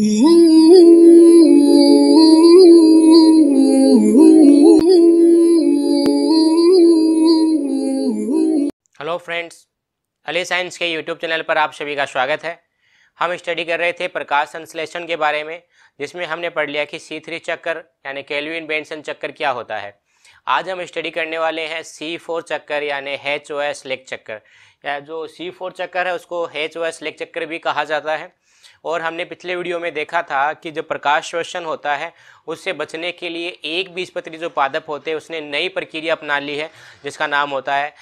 hello friends Ali science के YouTube channel पर आप सभी का स्वागत है हम स्टडी कर रहे थे प्रकाश संश्लेषण के बारे में जिसमें हमने पढ़ लिया कि सी थ्री चक्कर यानी केल्विन बेंसन चक्कर क्या होता है आज हम स्टडी करने वाले हैं सी फोर चक्कर यानी हेच ओ एस लेक चक्कर या जो सी फोर चक्कर है उसको हेच ओ एस लेक चक्कर भी कहा जाता है और हमने पिछले वीडियो में देखा था कि जो प्रकाश श्वसन होता है उससे बचने के लिए एक बीजपत्री जो पादप होते हैं उसने नई प्रक्रिया अपना ली है जिसका नाम होता है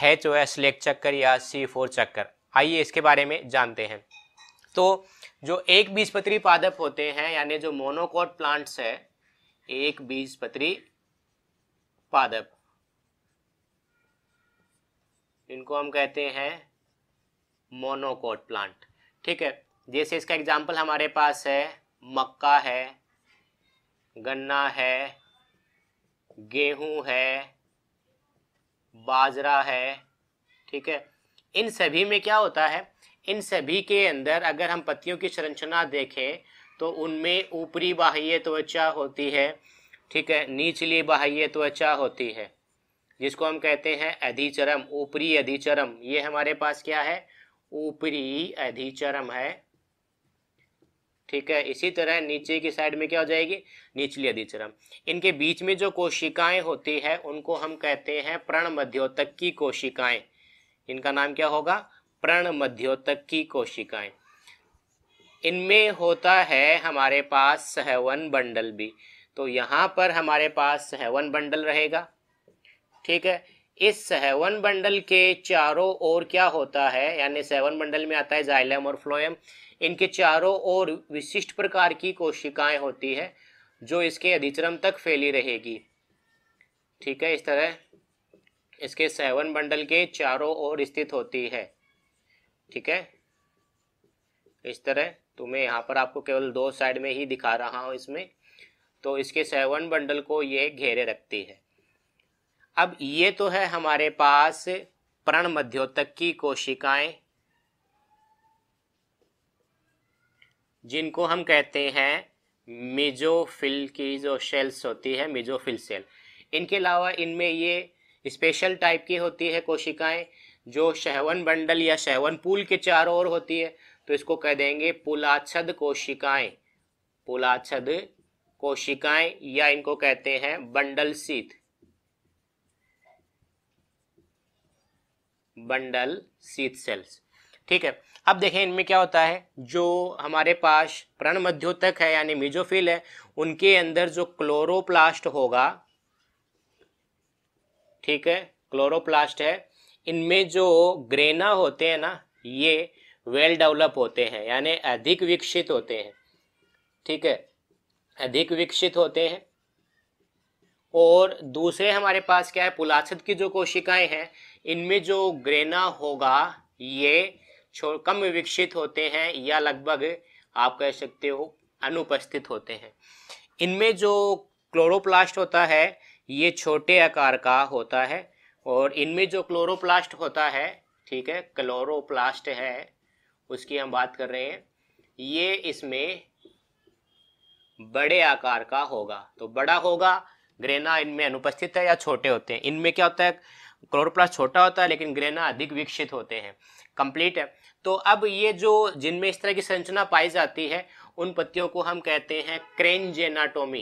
हैच ओ एस लेक चक्कर या सी फोर चक्कर आइए इसके बारे में जानते हैं तो जो एक बीजपत्री पादप होते हैं यानी जो मोनोकोट प्लांट्स है एक बीजपत्री पादप इनको हम कहते हैं मोनोकोट प्लांट ठीक है जैसे इसका एग्जाम्पल हमारे पास है मक्का है गन्ना है गेहूं है बाजरा है ठीक है इन सभी में क्या होता है इन सभी के अंदर अगर हम पत्तियों की संरचना देखें तो उनमें ऊपरी बाह्य त्वचा होती है ठीक है निचली बाह्य त्वचा होती है जिसको हम कहते हैं अधिचरम ऊपरी अधिचरम ये हमारे पास क्या है ऊपरी अधिचरम है ठीक है इसी तरह नीचे की साइड में क्या हो जाएगी निचली अधिचरम इनके बीच में जो कोशिकाएं होती है उनको हम कहते हैं प्रण मध्योतक की कोशिकाएं इनका नाम क्या होगा प्रण मध्योतक की कोशिकाएं इनमें होता है हमारे पास सहवन बंडल भी तो यहाँ पर हमारे पास सहवन बंडल रहेगा ठीक है इस सहवन बंडल के चारों ओर क्या होता है यानी सहवन बंडल में आता है जाइलम और फ्लोयम इनके चारों ओर विशिष्ट प्रकार की कोशिकाएं होती है जो इसके अधिचरम तक फैली रहेगी ठीक है इस तरह इसके सेवन बंडल के चारों ओर स्थित होती है ठीक है इस तरह तो मैं यहाँ पर आपको केवल दो साइड में ही दिखा रहा हूँ इसमें तो इसके सेवन बंडल को ये घेरे रखती है अब ये तो है हमारे पास प्रण मध्योतक की कोशिकाएं जिनको हम कहते हैं मिजोफिल की जो शेल्स होती है मेजोफिल सेल इनके अलावा इनमें ये स्पेशल टाइप की होती है कोशिकाएं जो शहवन बंडल या शहवन पुल के चारों ओर होती है तो इसको कह देंगे पुलाछद कोशिकाएं पुलाच्छद कोशिकाएं या इनको कहते हैं bundle sheath bundle sheath cells ठीक है अब देखें इनमें क्या होता है जो हमारे पास प्रण मध्योतक है यानी मिजोफिल है उनके अंदर जो क्लोरोप्लास्ट होगा ठीक है क्लोरोप्लास्ट है इनमें जो ग्रेना होते हैं ना ये वेल डेवलप होते हैं यानी अधिक विकसित होते हैं ठीक है अधिक विकसित होते हैं और दूसरे हमारे पास क्या है पुलाछद की जो कोशिकाएं हैं इनमें जो ग्रेना होगा ये कम विकसित होते हैं या लगभग आप कह सकते हो अनुपस्थित होते हैं इनमें जो क्लोरोप्लास्ट होता है ये छोटे आकार का होता है और इनमें जो क्लोरोप्लास्ट होता है ठीक है क्लोरोप्लास्ट है उसकी हम बात कर रहे हैं ये इसमें बड़े आकार का होगा तो बड़ा होगा ग्रेना इनमें अनुपस्थित है या छोटे होते हैं इनमें क्या होता है क्लोरोप्लास्ट छोटा होता है लेकिन ग्रेना अधिक विकसित होते हैं कंप्लीट है तो अब ये जो जिनमें इस तरह की संरचना पाई जाती है उन पत्तियों को हम कहते हैं क्रेंज एनाटोमी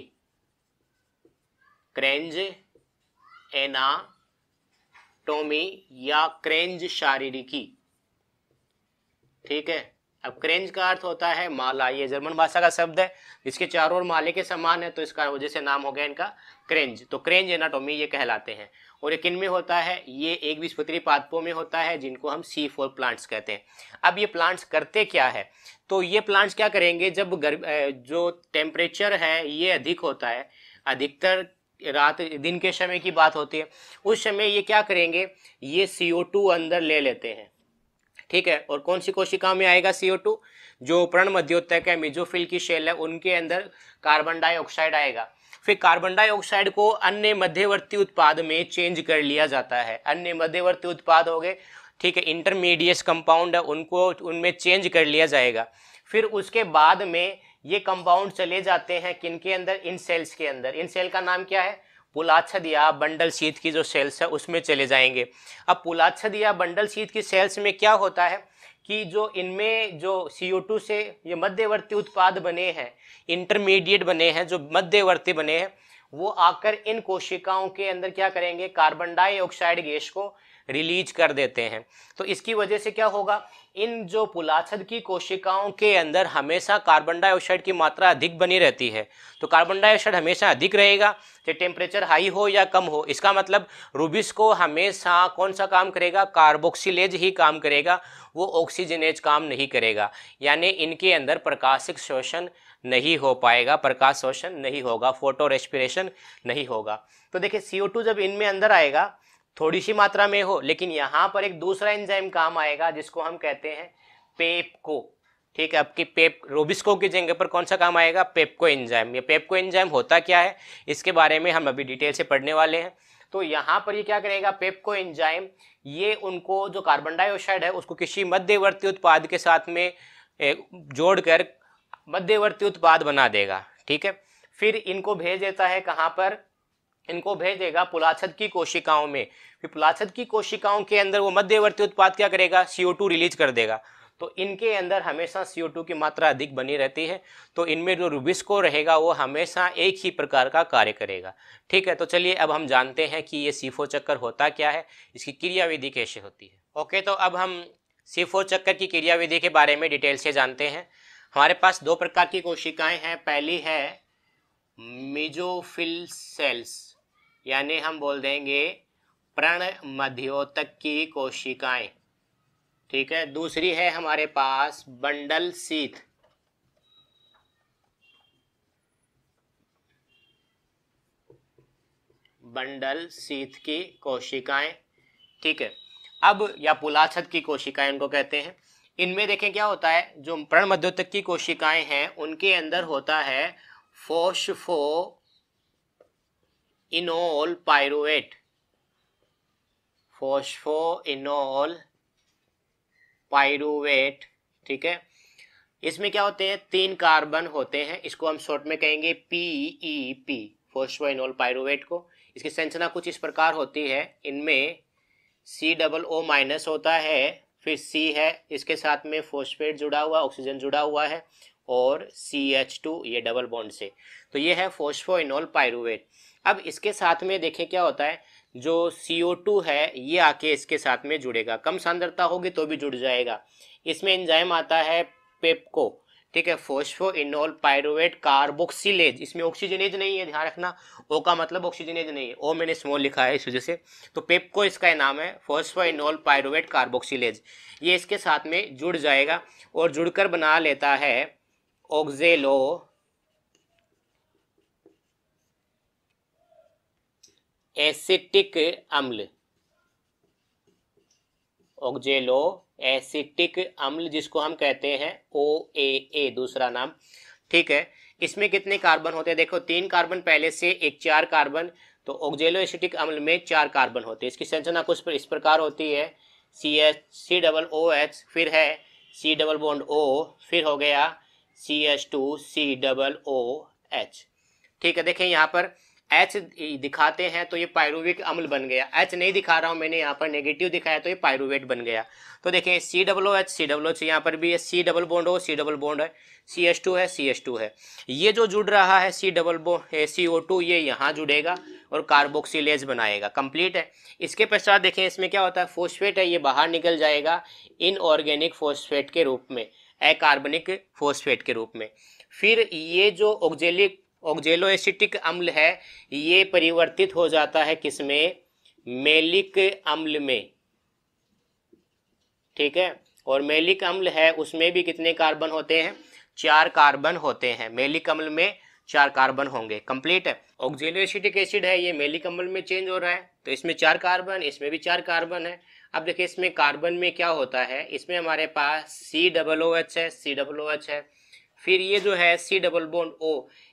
क्रेंज एनाटोमी या क्रेंज शारीरिकी ठीक है अब क्रेंज का अर्थ होता है माला ये जर्मन भाषा का शब्द है इसके चारों ओर माले के समान है तो इसका वजह से नाम हो गया इनका क्रेंज तो क्रेंज एनाटोमी ये कहलाते हैं और ये किन में होता है ये एक बीजपत्री पादपों में होता है जिनको हम सी फोर प्लांट्स कहते हैं अब ये प्लांट्स करते क्या है तो ये प्लांट्स क्या करेंगे जब गर्म जो टेम्परेचर है ये अधिक होता है अधिकतर रात दिन के समय की बात होती है उस समय ये क्या करेंगे ये सी अंदर ले लेते हैं ठीक है और कौन सी कोशिका में आएगा सीओ टू जो प्रण मध्योतक है मिजोफिल की शेल है उनके अंदर कार्बन डाइऑक्साइड आएगा फिर कार्बन डाइऑक्साइड को अन्य मध्यवर्ती उत्पाद में चेंज कर लिया जाता है अन्य मध्यवर्ती उत्पाद हो गए ठीक है इंटरमीडिएट कंपाउंड है उनको उनमें चेंज कर लिया जाएगा फिर उसके बाद में ये कंपाउंड चले जाते हैं किनके अंदर इन सेल्स के अंदर इन सेल का नाम क्या है पुलाछद या बंडल शीत की जो सेल्स है उसमें चले जाएंगे अब पुलाच्छद या बंडल शीत की सेल्स में क्या होता है कि जो इनमें जो CO2 से ये मध्यवर्ती उत्पाद बने हैं इंटरमीडिएट बने हैं जो मध्यवर्ती बने हैं वो आकर इन कोशिकाओं के अंदर क्या करेंगे कार्बन डाइऑक्साइड गैस को रिलीज कर देते हैं तो इसकी वजह से क्या होगा इन जो पुलाछद की कोशिकाओं के अंदर हमेशा कार्बन डाइऑक्साइड की मात्रा अधिक बनी रहती है तो कार्बन डाइऑक्साइड हमेशा अधिक रहेगा चाहे टेम्परेचर हाई हो या कम हो इसका मतलब रूबिस को हमेशा कौन सा काम करेगा कार्बोक्सिलेज ही काम करेगा वो ऑक्सीजनेज काम नहीं करेगा यानी इनके अंदर प्रकाशिक शोषण नहीं हो पाएगा प्रकाश शोषण नहीं होगा फोटो रेस्पिरेशन नहीं होगा तो देखिए CO2 जब इनमें अंदर आएगा थोड़ी सी मात्रा में हो लेकिन यहाँ पर एक दूसरा एंजाइम काम आएगा जिसको हम कहते हैं पेपको ठीक है आपकी पेप रोबिस्को की जगह पर कौन सा काम आएगा पेपको एंजाइम ये पेपको एंजाइम होता क्या है इसके बारे में हम अभी डिटेल से पढ़ने वाले हैं तो यहाँ पर ये क्या करेगा पेपको एंजाइम ये उनको जो कार्बन डाइऑक्साइड है उसको किसी मध्यवर्ती उत्पाद के साथ में जोड़कर मध्यवर्ती उत्पाद बना देगा ठीक है फिर इनको भेज देता है कहाँ पर इनको भेज देगा पुलाछद की कोशिकाओं में फिर पुलाछद की कोशिकाओं के अंदर वो मध्यवर्ती उत्पाद क्या करेगा टू रिलीज कर देगा तो इनके अंदर हमेशा टू की मात्रा अधिक बनी रहती है तो इनमें जो रुबिस्को रहेगा वो हमेशा एक ही प्रकार का कार्य करेगा ठीक है तो चलिए अब हम जानते हैं कि ये सीफो चक्कर होता क्या है इसकी क्रियाविधि कैसे होती है ओके तो अब हम सीफो चक्कर की क्रियाविधि के बारे में डिटेल से जानते हैं हमारे पास दो प्रकार की कोशिकाएं हैं पहली है मिजोफिल सेल्स यानी हम बोल देंगे प्रण मध्योतक की कोशिकाएं ठीक है दूसरी है हमारे पास बंडल सीथ बंडल सीथ की कोशिकाएं ठीक है अब या पुलाछत की कोशिकाएं उनको कहते हैं इनमें देखें क्या होता है जो प्रण मध्योतक की कोशिकाएं हैं उनके अंदर होता है phosphoenol pyruvate phosphoenol pyruvate ठीक है इसमें क्या होते हैं तीन कार्बन होते हैं इसको हम शॉर्ट में कहेंगे PEP e phospho P phosphoenol pyruvate को इसकी संरचना कुछ इस प्रकार होती है इनमें सी डबल ओ माइनस होता है फिर सी है इसके साथ में फोस्फेट जुड़ा हुआ ऑक्सीजन जुड़ा हुआ है और सी एच टू ये डबल बॉन्ड से तो ये है फोस्फोइनोल पायरुवेट अब इसके साथ में देखें क्या होता है जो सी ओ टू है ये आके इसके साथ में जुड़ेगा कम सांद्रता होगी तो भी जुड़ जाएगा इसमें इंजाइम आता है पेपको ठीक है फोस्फोइनोल पायरुवेट कार्बोक्सिलेज इसमें ऑक्सीजनेज नहीं है ध्यान रखना ओ का मतलब ऑक्सीजनेज नहीं है ओ मैंने स्मॉल लिखा है इस वजह से तो पेपको इसका नाम है फोस्फोइनोल पायरुवेट कार्बोक्सिलेज ये इसके साथ में जुड़ जाएगा और जुड़कर बना लेता है ऑक्जेलो एसिटिक अम्ल ऑक्जेलो एसिटिक अम्ल जिसको हम कहते हैं ओ ए ए दूसरा नाम ठीक है इसमें कितने कार्बन होते हैं देखो तीन कार्बन पहले से एक चार कार्बन तो ऑक्जेलो एसिटिक अम्ल में चार कार्बन होते हैं इसकी संरचना कुछ इस प्रकार होती है C H C double O H फिर है सी डबल बॉन्ड ओ फिर हो गया C H two C double O H ठीक है देखें यहाँ पर एच दिखाते हैं तो ये पायरुविक अम्ल बन गया एच नहीं दिखा रहा हूँ मैंने यहाँ पर नेगेटिव दिखाया तो ये पायरुवेट बन गया तो देखें सी डब्लो एच सी डब्लो एच यहाँ पर भी है सी डबल बोन्ड हो सी डबल बोन्ड है सी एच टू है सी एच टू है ये जो जुड़ रहा है सी डबल बो सी ओ टू ये यहाँ जुड़ेगा और कार्बोक्सीलेज बनाएगा कंप्लीट है इसके पश्चात देखें इसमें क्या होता है फोस्फेट है ये बाहर निकल जाएगा इनऑर्गेनिक फोस्फेट के रूप में अकार्बनिक फोस्फेट के रूप में फिर ये जो ऑक्जेलिक ऑक्जेलो एसिटिक अम्ल है ये परिवर्तित हो जाता है किसमें मेलिक अम्ल में ठीक है और मेलिक अम्ल है उसमें भी कितने कार्बन होते हैं चार कार्बन होते हैं मेलिक अम्ल में चार कार्बन होंगे कंप्लीट है ऑक्जेलो एसिटिक एसिड है ये मेलिक अम्ल में चेंज हो रहा है तो इसमें चार कार्बन इसमें भी चार कार्बन है अब देखिए इसमें कार्बन में क्या होता है इसमें हमारे पास सी डबल ओ एच है सी डबल ओ एच है फिर ये जो है सी डबल बोन ओ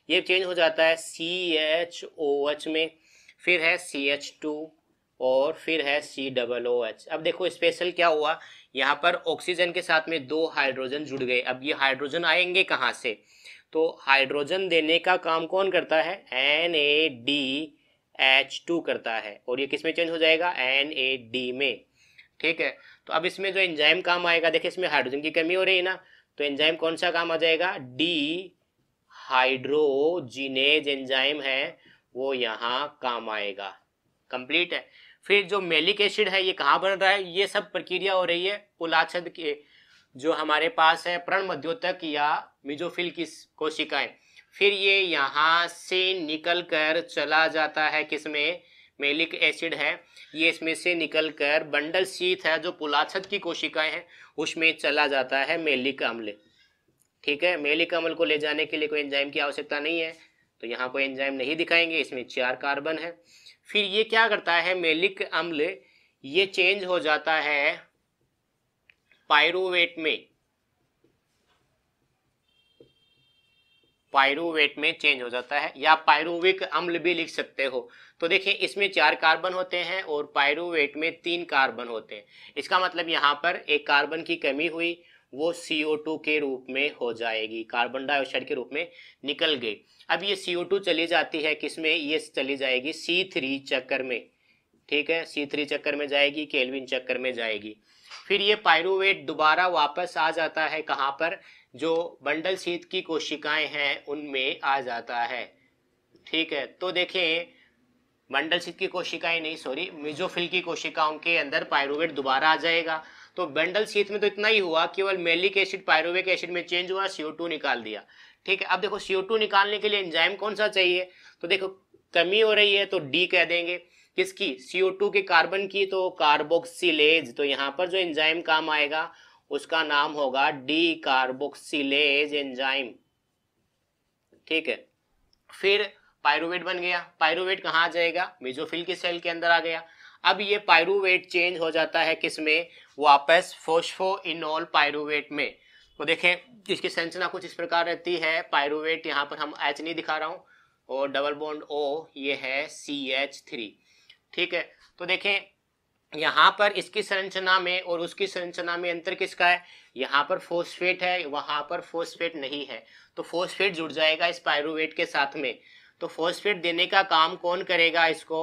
ये चेंज हो जाता है सी एच ओ एच में फिर है सी एच टू और फिर है सी डबल ओ एच अब देखो स्पेशल क्या हुआ यहाँ पर ऑक्सीजन के साथ में दो हाइड्रोजन जुड़ गए अब ये हाइड्रोजन आएंगे कहाँ से तो हाइड्रोजन देने का काम कौन करता है N A D H two करता है और ये किस में चेंज हो जाएगा एन ए डी में ठीक है तो अब इसमें जो एंजाइम काम आएगा देखिए इसमें हाइड्रोजन की कमी हो रही है ना तो एंजाइम कौन सा काम आ जाएगा डी हाइड्रोजिनेज एंजाइम है वो यहाँ काम आएगा कंप्लीट है फिर जो मेलिक एसिड है ये कहाँ बन रहा है ये सब प्रक्रिया हो रही है पुलाछद के जो हमारे पास है प्रण मध्योतक या मिजोफिल की कोशिकाएं फिर ये यहाँ से निकल कर चला जाता है किसमें मेलिक एसिड है ये इसमें से निकलकर बंडल शीत है जो पुलाछत की कोशिकाएं हैं उसमें चला जाता है मेलिक अम्ल ठीक है मेलिक अम्ल को ले जाने के लिए कोई एंजाइम की आवश्यकता नहीं है तो यहाँ कोई एंजाइम नहीं दिखाएंगे इसमें चार कार्बन है फिर ये क्या करता है मेलिक अम्ल ये चेंज हो जाता है पायरुवेट में पायरोवेट में चेंज हो जाता है या पायरोविक अम्ल भी लिख सकते हो तो देखिए इसमें चार कार्बन होते हैं और पायरुवेट में तीन कार्बन होते हैं इसका मतलब यहाँ पर एक कार्बन की कमी हुई वो टू के रूप में हो जाएगी कार्बन डाइऑक्साइड के रूप में निकल गई अब ये टू चली जाती है किसमें ये चली जाएगी सी थ्री चक्कर में ठीक है सी थ्री चक्कर में जाएगी केल्विन चक्कर में जाएगी फिर ये पायरुवेट दोबारा वापस आ जाता है कहाँ पर जो बंडल सीत की कोशिकाएं हैं उनमें आ जाता है ठीक है तो देखें मंडल सिद्ध की कोशिकाएं नहीं सॉरी मिजोफिल की कोशिकाओं के अंदर पायरोवेट दोबारा आ जाएगा तो बंडल सीत में तो इतना ही हुआ केवल मेलिक एसिड पायरोविक एसिड में चेंज हुआ सीओ निकाल दिया ठीक है अब देखो सीओ निकालने के लिए एंजाइम कौन सा चाहिए तो देखो कमी हो रही है तो डी कह देंगे किसकी सीओ के कार्बन की तो कार्बोक्सिलेज तो यहाँ पर जो एंजाइम काम आएगा उसका नाम होगा डी कार्बोक्सिलेज एंजाइम ठीक है फिर पायरुवेट बन गया पायरुवेट कहाँ आ जाएगा मेजोफिल की सेल के अंदर आ गया अब ये पायरुवेट चेंज हो जाता है किस में वापस फोस्फो इनोल पायरुवेट में तो देखें इसकी संरचना कुछ इस प्रकार रहती है पायरुवेट यहाँ पर हम एच नहीं दिखा रहा हूँ और डबल बॉन्ड ओ ये है सी एच थ्री ठीक है तो देखें यहाँ पर इसकी संरचना में और उसकी संरचना में अंतर किसका है यहाँ पर फोस्फेट है वहाँ पर फोस्फेट नहीं है तो फोस्फेट जुड़ जाएगा इस पायरुवेट के साथ में तो फॉस्फेट देने का काम कौन करेगा इसको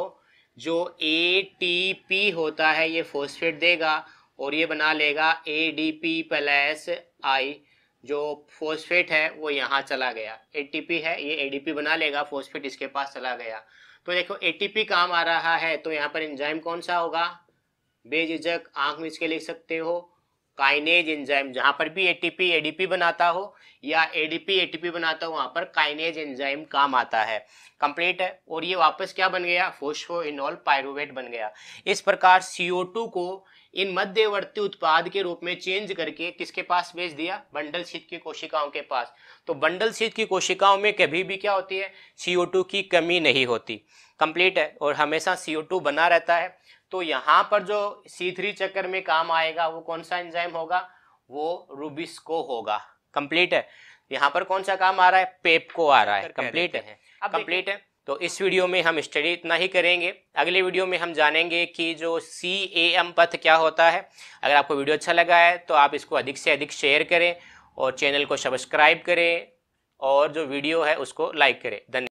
जो ए होता है ये फॉस्फेट देगा और ये बना लेगा A D P plus I जो फोस्फेट है वो यहाँ चला गया पी है ये एडीपी बना लेगा फोस्फेट इसके पास चला गया तो देखो पी काम आ रहा है तो यहाँ पर एंजाइम कौन सा होगा बेझिझक आंख में इसके लिख सकते हो काइनेज एंजाइम जहां पर भी एटीपी एडीपी बनाता हो या एडीपी एटीपी बनाता हो वहां पर काइनेज एंजाइम काम आता है कंप्लीट है और ये वापस क्या बन गया फोशो इनोल पायरोवेट बन गया इस प्रकार सीओ को इन मध्यवर्ती उत्पाद के रूप में चेंज करके किसके पास भेज दिया बंडल शीत की कोशिकाओं के पास तो बंडल शीत की कोशिकाओं में कभी भी क्या होती है CO2 की कमी नहीं होती कंप्लीट है और हमेशा CO2 बना रहता है तो यहाँ पर जो C3 चक्कर में काम आएगा वो कौन सा एंजाइम होगा वो रूबिस्को होगा कंप्लीट है यहाँ पर कौन सा काम आ रहा है पेप को आ रहा है कंप्लीट है कंप्लीट है तो इस वीडियो में हम स्टडी इतना ही करेंगे अगले वीडियो में हम जानेंगे कि जो सी ए एम पथ क्या होता है अगर आपको वीडियो अच्छा लगा है तो आप इसको अधिक से अधिक शेयर करें और चैनल को सब्सक्राइब करें और जो वीडियो है उसको लाइक करें धन्यवाद